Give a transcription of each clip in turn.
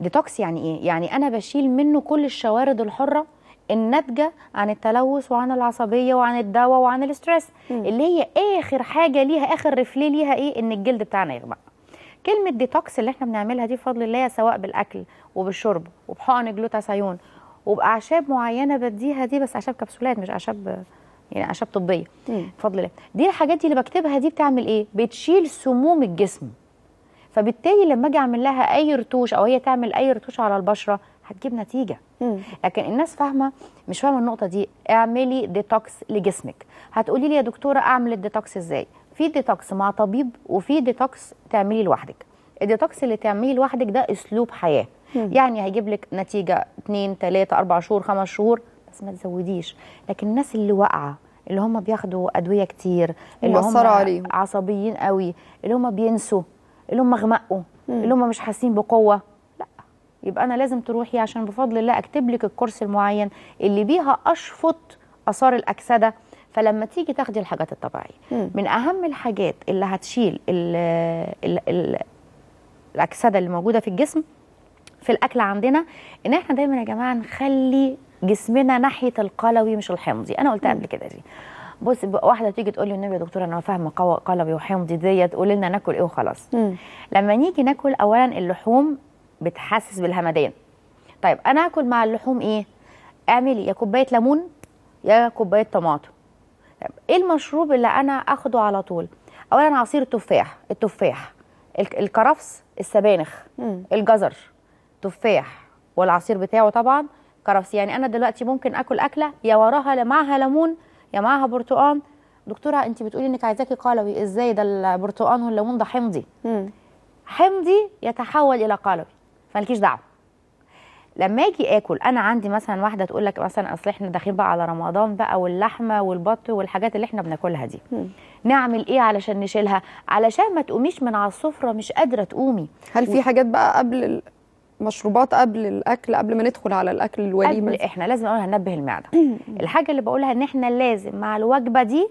ديتوكس يعني ايه يعني انا بشيل منه كل الشوارد الحره الناتجه عن التلوث وعن العصبيه وعن الدواء وعن الاسترس اللي هي اخر حاجه ليها اخر رفلي ليها ايه ان الجلد بتاعنا يغمق كلمه ديتوكس اللي احنا بنعملها دي بفضل الله سواء بالاكل وبالشرب وبحقن جلوتاثيون وباعشاب معينه بديها دي بس اعشاب كبسولات مش اعشاب يعني اعشاب طبيه بفضل الله دي الحاجات دي اللي بكتبها دي بتعمل ايه بتشيل سموم الجسم فبالتالي لما اجي اعمل لها اي رتوش او هي تعمل اي رتوش على البشره هتجيب نتيجه لكن الناس فاهمه مش فاهمه النقطه دي اعملي ديتوكس لجسمك هتقولي لي يا دكتوره اعمل الديتوكس ازاي في ديتوكس مع طبيب وفي ديتوكس تعمليه لوحدك الديتوكس اللي تعمليه لوحدك ده اسلوب حياه يعني هيجيب لك نتيجه 2 3 4 شهور 5 شهور بس ما تزوديش لكن الناس اللي واقعه اللي هم بياخدوا ادويه كتير اللي هم عليهم. عصبيين قوي اللي هم بينسوا اللي هم غمقوا اللي هم مش حاسين بقوه لا يبقى انا لازم تروحي عشان بفضل الله اكتب لك الكورس المعين اللي بيها اشفط اثار الاكسده فلما تيجي تاخدي الحاجات الطبيعيه من اهم الحاجات اللي هتشيل الـ الـ الـ الاكسده اللي موجوده في الجسم في الاكل عندنا ان احنا دايما يا جماعه نخلي جسمنا ناحيه القلوي مش الحمضي انا قلتها قبل كده دي بص واحده تيجي تقول لي النبي يا دكتوره انا فاهمه قلبي وحمضي ديت قولي لنا ناكل ايه وخلاص لما نيجي ناكل اولا اللحوم بتحسس بالهمدان طيب انا اكل مع اللحوم ايه اعمل يا كوبايه ليمون يا كوبايه طماطم طيب ايه المشروب اللي انا اخده على طول اولا عصير التفاح التفاح الكرفس السبانخ مم. الجزر تفاح والعصير بتاعه طبعا كرفس يعني انا دلوقتي ممكن اكل اكله يا وراها معها ليمون يا معاها برتقان دكتوره انت بتقولي انك عايزاكي قلوي ازاي ده البرتقان والليمون ده حمضي حمضي يتحول الى قلوي فمالكيش دعوه لما اجي اكل انا عندي مثلا واحده تقول لك مثلا اصل احنا داخلين بقى على رمضان بقى واللحمه والبط والحاجات اللي احنا بناكلها دي مم. نعمل ايه علشان نشيلها علشان ما تقوميش من على السفره مش قادره تقومي هل في حاجات بقى قبل ال... مشروبات قبل الاكل قبل ما ندخل على الاكل الوليمه قبل احنا لازم اقول هننبه المعده الحاجه اللي بقولها ان احنا لازم مع الوجبه دي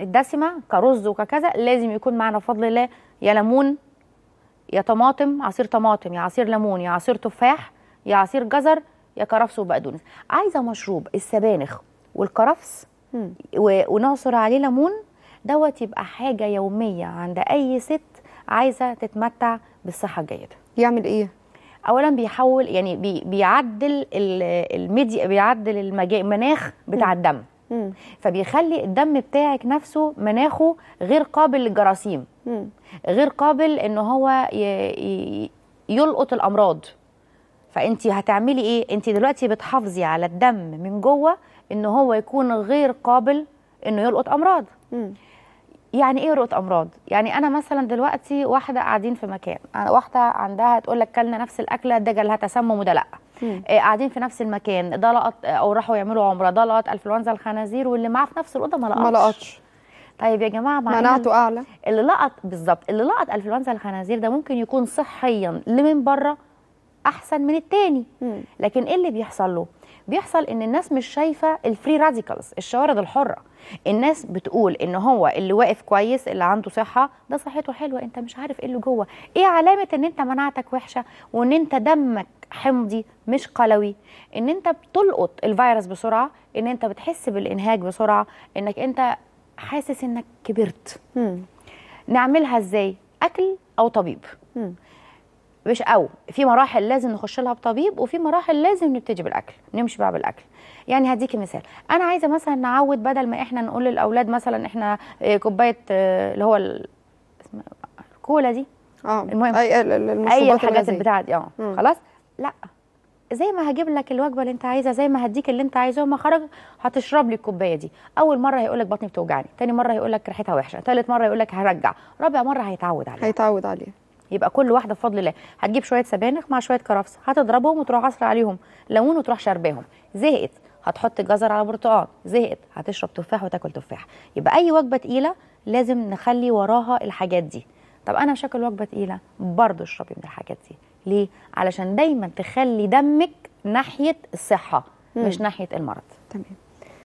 الدسمه كرز وكذا لازم يكون معنا بفضل الله يا ليمون يا طماطم عصير طماطم يا عصير ليمون يا عصير تفاح يا عصير جزر يا كرفس وبقدونس عايزه مشروب السبانخ والكرفس ونعصر عليه ليمون دوت يبقى حاجه يوميه عند اي ست عايزه تتمتع بالصحه الجيده يعمل ايه اولا بيحول يعني بي بيعدل الميديا بيعدل المناخ بتاع الدم فبيخلي الدم بتاعك نفسه مناخه غير قابل للجراثيم غير قابل ان هو يلقط الامراض فانت هتعملي ايه انت دلوقتي بتحافظي على الدم من جوه ان هو يكون غير قابل انه يلقط امراض يعني ايه رؤيه امراض يعني انا مثلا دلوقتي واحده قاعدين في مكان واحده عندها تقول لك كلنا نفس الاكله ده جالها تسمم وده لا إيه قاعدين في نفس المكان ده لقط آه، او راحوا يعملوا عمره ده لقط انفلونزا الخنازير واللي معاه في نفس الاوضه ما لقطش ما لقطش طيب يا جماعه مع مناعته اعلى اللي لقط بالظبط اللي لقط انفلونزا الخنازير ده ممكن يكون صحيا اللي من بره احسن من التاني لكن ايه اللي بيحصل له بيحصل ان الناس مش شايفه الفري راديكالز الشوارد الحره الناس بتقول ان هو اللي واقف كويس اللي عنده صحه ده صحته حلوه انت مش عارف ايه اللي جوه ايه علامه ان انت مناعتك وحشه وان انت دمك حمضي مش قلوي ان انت بتلقط الفيروس بسرعه ان انت بتحس بالانهاج بسرعه انك انت حاسس انك كبرت مم. نعملها ازاي اكل او طبيب مم. مش او في مراحل لازم نخش لها بطبيب وفي مراحل لازم نبتدي بالاكل نمشي بقى بالاكل يعني هديكي مثال انا عايزه مثلا نعود بدل ما احنا نقول للاولاد مثلا احنا آه، كوبايه آه، اللي هو الكولا دي اه المهم اي اي الحاجات البتاعه دي اه خلاص لا زي ما هجيب لك الوجبه اللي انت عايزها زي ما هديك اللي انت عايزه ما خرج هتشرب لي الكوبايه دي اول مره هيقول لك بطني بتوجعني ثاني مره هيقول لك ريحتها وحشه ثالث مره يقول لك هرجع رابع مره هيتعود عليها هيتعود عليها يبقى كل واحده بفضل الله هتجيب شويه سبانخ مع شويه كرفس هتضربهم وتروح عصر عليهم لون وتروح شرباهم زهقت هتحط جزر على برتقال زهقت هتشرب تفاح وتاكل تفاح يبقى اي وجبه تقيله لازم نخلي وراها الحاجات دي طب انا شكل وجبه تقيله برضو اشربي من الحاجات دي ليه علشان دايما تخلي دمك ناحيه الصحه مم. مش ناحيه المرض تمام